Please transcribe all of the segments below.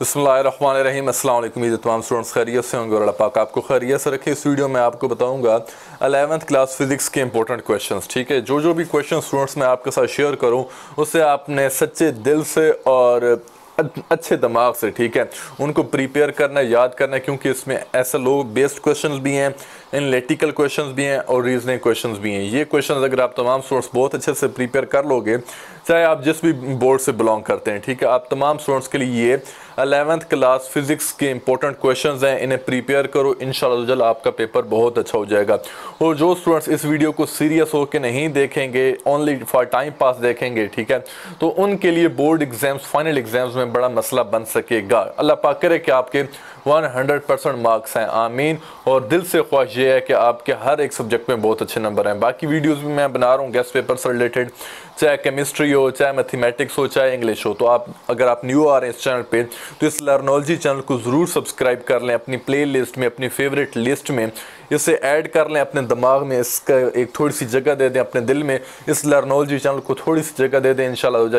बसमीम असल तमाम स्टूडेंट्स खैरियत से होंगे और अल्लाह आपको खैरियत से रखे इस वीडियो में आपको बताऊंगा अलेवंथ क्लास फिज़िक्स के इंपॉर्टेंट क्वेश्चंस ठीक है जो जो भी क्वेश्चन स्टूडेंट्स मैं आपके साथ शेयर करूं उसे आपने सच्चे दिल से और अच्छे दिमाग से ठीक है उनको प्रिपेयर करना याद करना क्योंकि इसमें ऐसे लोग बेस्ड क्वेश्चन भी हैं एनालिटिकल क्वेश्चन भी हैं और रीजनिंग क्वेश्चन भी हैं ये क्वेश्चन अगर आप तमाम स्टूडेंट्स बहुत अच्छे से प्रिपेयर कर लोगे चाहे आप जिस भी बोर्ड से बिलोंग करते हैं ठीक है आप तमाम स्टूडेंट्स के लिए ये अलेवेंथ क्लास फिजिक्स के इंपॉर्टेंट क्वेश्चन हैं इन्हें प्रिपेयर करो इन शल आपका पेपर बहुत अच्छा हो जाएगा और जो स्टूडेंट्स इस वीडियो को सीरियस होकर नहीं देखेंगे ओनली फॉर टाइम पास देखेंगे ठीक है तो उनके लिए बोर्ड एग्जाम्स फाइनल एग्जाम्स में बड़ा मसला बन सकेगा अल्लाह पा करे कि आपके 100 परसेंट मार्क्स हैं आमीन और दिल से ख्वाहिश ये है कि आपके हर एक सब्जेक्ट में बहुत अच्छे नंबर हैं बाकी वीडियोज़ भी मैं बना रहा हूँ गेस्ट पेपर से रिलेटेड चाहे केमिस्ट्री हो चाहे मैथमेटिक्स हो चाहे इंग्लिश हो तो आप अगर आप न्यू आ रहे हैं इस चैनल पे तो इस लर्नोलॉजी चैनल को ज़रूर सब्सक्राइब कर लें अपनी प्ले लिस्ट में अपनी फेवरेट लिस्ट में इसे ऐड कर लें अपने दिमाग में इसका एक थोड़ी सी जगह दे दें अपने दिल में इस लर्नोलॉजी चैनल को थोड़ी सी जगह दे दें इन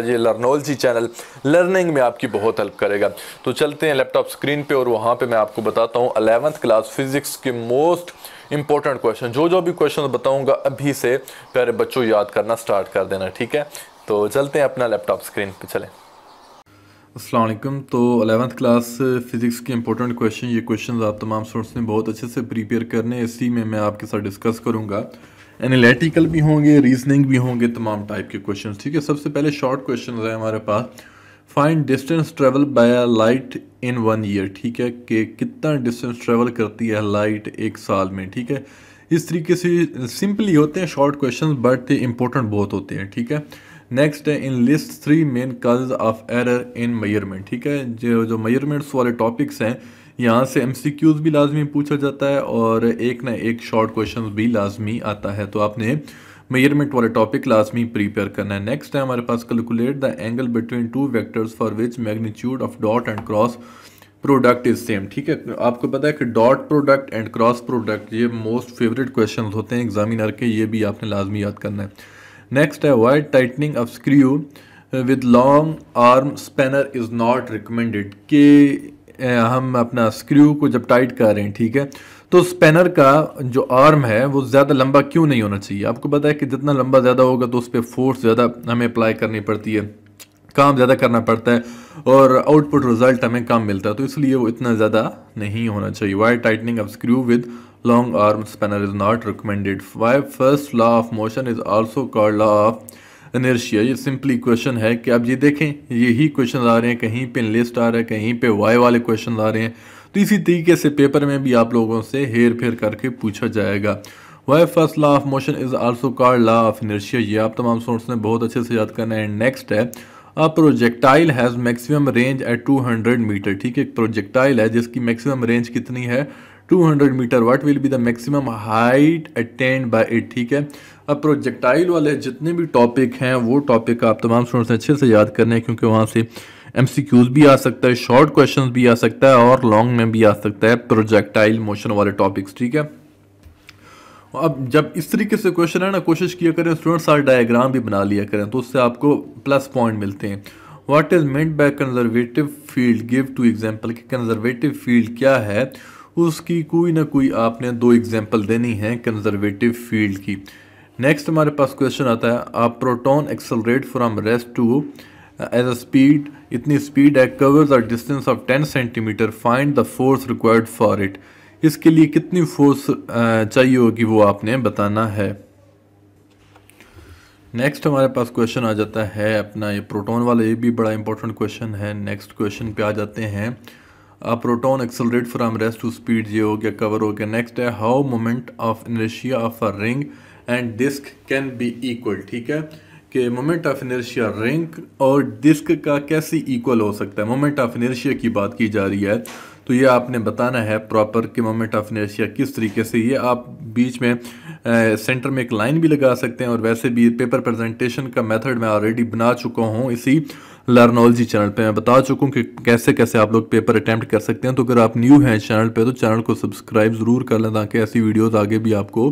ये लर्नोलॉजी चैनल लर्निंग में आपकी बहुत हेल्प करेगा तो चलते हैं लैपटॉप स्क्रीन पर और वहाँ पर मैं आपको बताता हूँ अलेवंथ क्लास फिज़िक्स के मोस्ट इंपॉर्टेंट क्वेश्चन जो जो भी क्वेश्चन बताऊंगा अभी से प्यारे बच्चों याद करना स्टार्ट कर देना ठीक है तो चलते हैं अपना लैपटॉप स्क्रीन पे चलें असलम तो अलेवंथ क्लास फिज़िक्स के इंपॉर्टेंट क्वेश्चन ये क्वेश्चन आप तमाम स्टूडेंट्स ने बहुत अच्छे से प्रिपेयर करने इसी में मैं आपके साथ डिस्कस करूँगा एनालिटिकल भी होंगे रीजनिंग भी होंगे तमाम टाइप के क्वेश्चन ठीक है सबसे पहले शॉर्ट क्वेश्चन है हमारे पास find distance travel by a light in one year ठीक है कि कितना डिस्टेंस ट्रेवल करती है लाइट एक साल में ठीक है इस तरीके से सिंपली होते हैं शॉर्ट क्वेश्चन बट इम्पोर्टेंट बहुत होते हैं ठीक है नेक्स्ट है enlist three main causes of error in measurement ठीक है जो जो मयरमेंट्स वाले टॉपिक्स हैं यहाँ से एम भी लाजमी पूछा जाता है और एक ना एक शॉर्ट क्वेश्चन भी लाजमी आता है तो आपने मेयरमेंट वाले टॉपिक लाजमी प्रीपेयर करना है नेक्स्ट है हमारे पास calculate the angle between two vectors for which magnitude of dot and cross product is same ठीक है तो आपको पता है कि dot product and cross product ये मोस्ट फेवरेट क्वेश्चन होते हैं एग्जामिनर के ये भी आपने लाजमी याद करना है नेक्स्ट है why tightening of screw with long arm spanner is not recommended कि uh, हम अपना स्क्रू को जब टाइट कर रहे हैं ठीक है तो स्पेनर का जो आर्म है वो ज़्यादा लंबा क्यों नहीं होना चाहिए आपको पता है कि जितना लंबा ज़्यादा होगा तो उस पर फोर्स ज़्यादा हमें अप्लाई करनी पड़ती है काम ज़्यादा करना पड़ता है और आउटपुट रिज़ल्ट हमें कम मिलता है तो इसलिए वो इतना ज़्यादा नहीं होना चाहिए why tightening of screw with long arm spanner is not recommended. Why first law of motion is also called law of inertia ये सिंपली क्वेश्चन है कि आप ये देखें यही क्वेश्चन आ रहे हैं कहीं पे लिस्ट आ रहा है कहीं पे वाई वाले क्वेश्चन आ रहे हैं तो इसी तरीके से पेपर में भी आप लोगों से हेर फेर करके पूछा जाएगा why first law of motion is also called law of inertia ये आप तमाम सोर्स ने बहुत अच्छे से याद करना है नेक्स्ट है a projectile has maximum range at 200 meter ठीक है प्रोजेक्टाइल है जिसकी मैक्सिमम रेंज कितनी है 200 meter what will be the maximum height attained by it ठीक है अब प्रोजेक्टाइल वाले जितने भी टॉपिक हैं वो टॉपिक आप तमाम स्टूडेंट्स ने अच्छे से याद करने हैं क्योंकि वहाँ से एम भी आ सकता है शॉर्ट क्वेश्चन भी आ सकता है और लॉन्ग में भी आ सकता है प्रोजेक्टाइल मोशन वाले टॉपिक्स ठीक है अब जब इस तरीके से क्वेश्चन है ना कोशिश किया करें स्टूडेंट्स साथ डायग्राम भी बना लिया करें तो उससे आपको प्लस पॉइंट मिलते हैं what is meant by conservative field give two example कि कंजर्वेटिव फील्ड क्या है उसकी कोई ना कोई आपने दो एग्जाम्पल देनी है कंजर्वेटिव फील्ड की नेक्स्ट हमारे पास क्वेश्चन आता है आप proton accelerate from rest to as a speed इतनी स्पीड है covers a distance of ten centimeter find the force required for it इसके लिए कितनी फोर्स uh, चाहिए होगी वो आपने बताना है नेक्स्ट हमारे पास क्वेश्चन आ जाता है अपना ये प्रोटॉन वाला ये भी बड़ा इंपॉर्टेंट क्वेश्चन है नेक्स्ट क्वेश्चन पे आ जाते हैं proton accelerate from rest to speed ये हो गया कवर हो गया नेक्स्ट है how moment of inertia of a ring and disc can be equal ठीक है कि मोमेंट ऑफ इनर्शिया रिंग और डिस्क का कैसे इक्वल हो सकता है मोमेंट ऑफ इनर्शिया की बात की जा रही है तो ये आपने बताना है प्रॉपर कि मोमेंट ऑफ इनर्शिया किस तरीके से ये आप बीच में आ, सेंटर में एक लाइन भी लगा सकते हैं और वैसे भी पेपर प्रेजेंटेशन का मेथड मैं ऑलरेडी बना चुका हूँ इसी लर्नोलॉजी चैनल पे मैं बता चुका हूँ कि कैसे कैसे आप लोग पेपर अटैम्प्ट कर सकते हैं तो अगर आप न्यू हैं चैनल पर तो चैनल को सब्सक्राइब ज़रूर कर लें ताकि ऐसी वीडियोज़ आगे भी आपको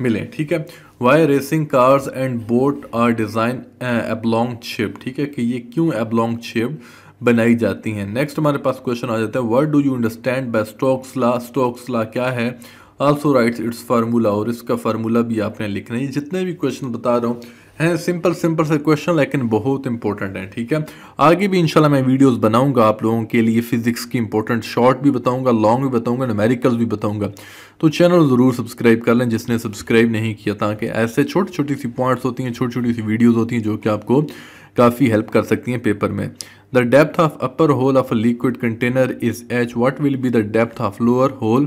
मिलें ठीक है why racing cars and boat are design oblong shape ठीक है कि ये क्यों एबलॉन्ग शेप बनाई जाती हैं नेक्स्ट हमारे पास क्वेश्चन आ जाता है what do you understand by stokes law stokes law क्या है ऑल्सो राइट्स इट्स फार्मूला और इसका फार्मूला भी आपने लिखना है जितने भी क्वेश्चन बता रहा हूँ हैं सिंपल सिंपल से क्वेश्चन लेकिन बहुत इंपॉर्टेंट है ठीक है आगे भी इंशाल्लाह मैं वीडियोस बनाऊंगा आप लोगों के लिए फिजिक्स की इंपॉर्टेंट शॉर्ट भी बताऊंगा लॉन्ग भी बताऊंगा नमेरिकल भी बताऊंगा तो चैनल ज़रूर सब्सक्राइब कर लें जिसने सब्सक्राइब नहीं किया ताकि ऐसे छोटी छोटी सी पॉइंट्स होती हैं छोटी छोटी सी वीडियोज़ होती हैं जो कि आपको काफ़ी हेल्प कर सकती हैं पेपर में The depth of upper hole of a liquid container is h. What will be the depth of lower hole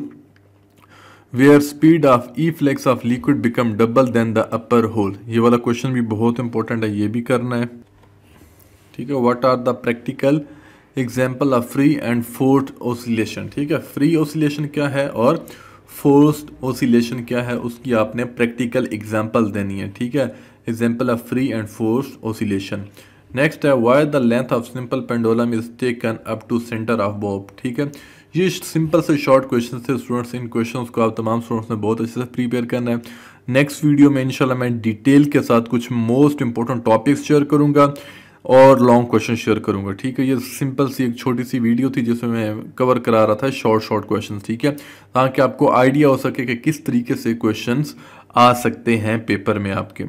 where speed of efflux of liquid become double than the upper hole? ये वाला question भी बहुत important है ये भी करना है ठीक है what are the practical example of free and forced oscillation ठीक है फ्री ओसिलेशन क्या है और फोर्स्ड ओसिलेशन क्या है उसकी आपने प्रैक्टिकल एग्जाम्पल देनी है ठीक है example of free and forced oscillation next है why the length of simple pendulum is taken up to centre of bob ठीक है ये सिंपल से शॉर्ट क्वेश्चन थे स्टूडेंट्स इन क्वेश्चन को आप तमाम स्टूडेंट्स ने बहुत अच्छे से प्रीपेयर करना है नेक्स्ट वीडियो में इनशाला मैं डिटेल के साथ कुछ मोस्ट इंपॉर्टेंट टॉपिक्स शेयर करूँगा और लॉन्ग क्वेश्चन शेयर करूँगा ठीक है ये सिंपल सी एक छोटी सी वीडियो थी जिसमें मैं कवर करा रहा था शॉर्ट शॉर्ट क्वेश्चन ठीक है ताकि आपको आइडिया हो सके कि किस तरीके से क्वेश्चन आ सकते हैं पेपर में आपके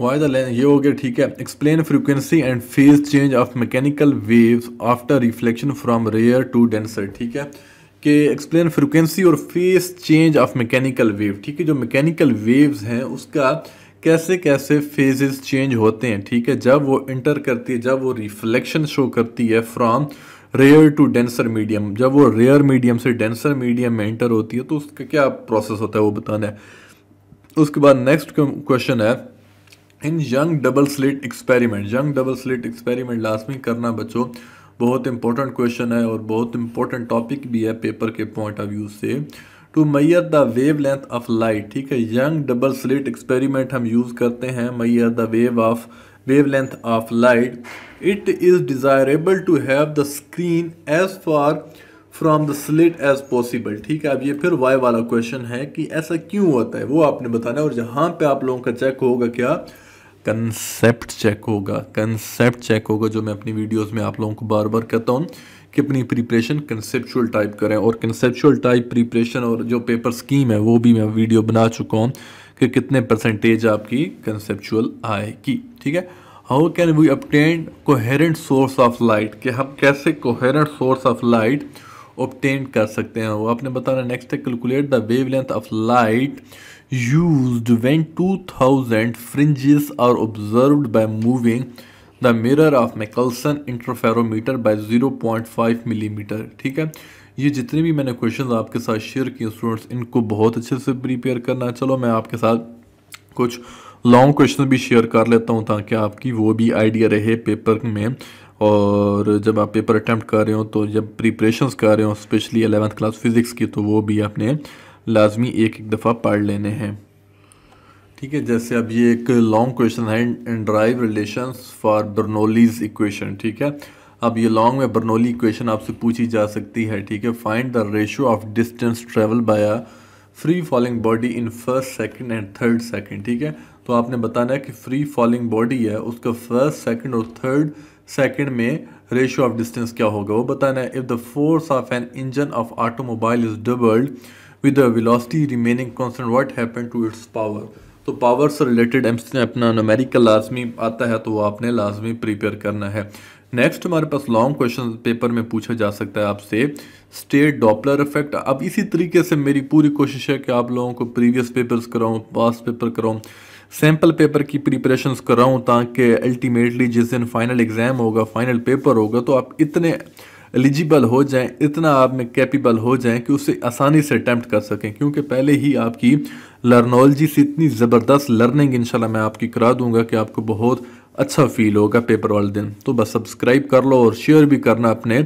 वाई द लेंस ये हो गया ठीक है explain frequency and phase change of mechanical waves after reflection from rare to denser ठीक है कि एक्सप्लेन फ्रिक्वेंसी और phase change of mechanical wave ठीक है जो मैकेनिकल वेव्स हैं उसका कैसे कैसे फेजेस चेंज होते हैं ठीक है जब वो इंटर करती है जब वो रिफ्लेक्शन शो करती है from rare to denser medium जब वो रेयर मीडियम से डेंसर मीडियम में इंटर होती है तो उसका क्या प्रोसेस होता है वो बताना है उसके बाद नेक्स्ट क्वेश्चन है in Young double slit experiment Young double slit experiment लाजमी करना बच्चों बहुत इंपॉर्टेंट क्वेश्चन है और बहुत इंपॉर्टेंट टॉपिक भी है पेपर के पॉइंट ऑफ व्यू से to measure the wavelength of light ठीक है यंग डबल स्लिट एक्सपेरिमेंट हम यूज़ करते हैं measure the wave of wavelength of light it is desirable to have the screen as far from the slit as possible ठीक है अब ये फिर वाई वाला क्वेश्चन है कि ऐसा क्यों होता है वो आपने बताना है और जहाँ पे आप लोगों का चेक होगा क्या कंसेप्ट चेक होगा कंसेप्ट चेक होगा जो मैं अपनी वीडियोस में आप लोगों को बार बार कहता हूँ कि अपनी प्रिपरेशन कंसेप्चुअल टाइप करें और कंसेप्चुअल टाइप प्रिपरेशन और जो पेपर स्कीम है वो भी मैं वीडियो बना चुका हूँ कि कितने परसेंटेज आपकी कंसेप्चुअल आएगी ठीक है how can we obtain coherent source of light कि हम कैसे coherent source of light obtain कर सकते हैं वो आपने बताना नेक्स्ट है calculate the wavelength of light use when two thousand fringes are observe by moving the mirror of Michelson interferometer by milli millimetre ठीक है ये जितने भी मैंने क्वेश्चन आपके साथ शेयर किए स्टूडेंट्स इनको बहुत अच्छे से प्रिपेयर करना चलो मैं आपके साथ कुछ लॉन्ग क्वेश्चन भी शेयर कर लेता हूँ ताकि आपकी वो भी आइडिया रहे पेपर में और जब आप पेपर अटैम्प्ट कर रहे हो तो जब प्रिपरेशंस कर रहे हो स्पेशली एलेवंथ क्लास फिज़िक्स की तो वो भी आपने लाजमी एक एक दफ़ा पढ़ लेने हैं ठीक है जैसे अब ये एक लॉन्ग क्वेश्चन है and derive relations for Bernoulli's equation ठीक है अब ये लॉन्ग में बर्नोली इक्वेशन आपसे पूछी जा सकती है ठीक है find the ratio of distance travel by a free falling body in first second and third second ठीक है तो आपने बताना है कि फ्री फॉलिंग बॉडी है उसका फर्स्ट सेकंड और थर्ड सेकेंड में रेशियो ऑफ डिस्टेंस क्या होगा वो बताना है if the force of an engine of automobile is doubled with the remaining constant what happen to its power तो पावर से रिलेटेड एम्स ने अपना नोमेरिकल लाजमी आता है तो वो आपने लाजमी प्रिपेयर करना है नेक्स्ट हमारे पास लॉन्ग क्वेश्चन पेपर में पूछा जा सकता है आपसे स्टेट डॉपलर इफेक्ट अब इसी तरीके से मेरी पूरी कोशिश है कि आप लोगों को प्रीवियस पेपर्स कराऊँ पास पेपर कराऊँ सैम्पल पेपर की प्रिपरेशन कर रहा हूँ ताकि अल्टीमेटली जिस दिन फाइनल एग्ज़ाम होगा फाइनल पेपर होगा तो आप इतने एलिजिबल हो जाएं इतना आप में कैपेबल हो जाएं कि उसे आसानी से अटैम्प्ट कर सकें क्योंकि पहले ही आपकी लर्नोलॉजी से इतनी ज़बरदस्त लर्निंग इंशाल्लाह मैं आपकी करा दूंगा कि आपको बहुत अच्छा फील होगा पेपर वाले दिन तो बस सब्सक्राइब कर लो और शेयर भी करना अपने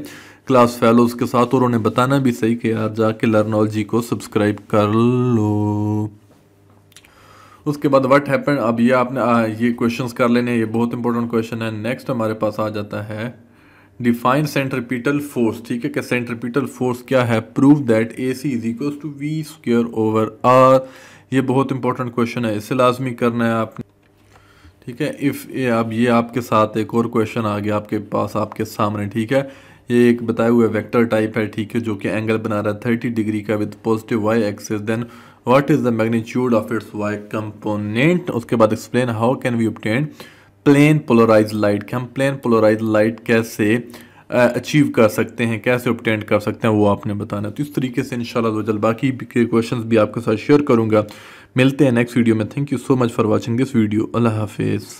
क्लास फेलोज़ के साथ और उन्हें बताना भी सही कि आप जाके लर्नोलॉजी को सब्सक्राइब कर लो उसके बाद व्हाट हैपन अब ये आपने आ, ये क्वेश्चंस कर लेने ये बहुत इंपॉर्टेंट क्वेश्चन है नेक्स्ट हमारे पास आ जाता है डिफाइन सेंट्रपीटल फोर्स ठीक है कि सेंट्रपीटल फोर्स क्या है prove that a c is equals to v square over r ये बहुत इंपॉर्टेंट क्वेश्चन है इसे लाजमी करना है आपने ठीक है इफ़ ये अब ये आपके साथ एक और क्वेश्चन आ गया आपके पास आपके सामने ठीक है ये एक बताए हुए वेक्टर टाइप है ठीक है जो कि एंगल बना रहा है थर्टी डिग्री का with positive y axis then what is the magnitude of its y component उसके बाद explain how can we obtain plane polarise light हम प्लेन पोलराइज लाइट कैसे अचीव कर सकते हैं कैसे ऑप्टेंट कर सकते हैं वो आपने बताना तो इस तरीके से इंशाल्लाह वजल बाकी के क्वेश्चन भी आपके साथ शेयर करूँगा मिलते हैं नेक्स्ट वीडियो में thank you so much for watching this video अल्लाह हाफिज़